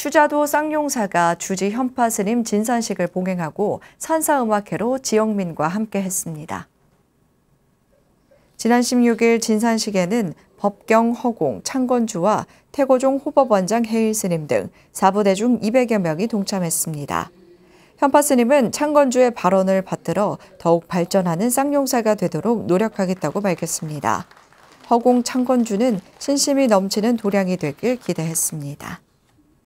추자도 쌍용사가 주지 현파 스님 진산식을 봉행하고 산사음악회로 지영민과 함께 했습니다. 지난 16일 진산식에는 법경 허공 창건주와 태고종 호법원장 해일 스님 등 사부대중 200여 명이 동참했습니다. 현파 스님은 창건주의 발언을 받들어 더욱 발전하는 쌍용사가 되도록 노력하겠다고 밝혔습니다. 허공 창건주는 신심이 넘치는 도량이 되길 기대했습니다.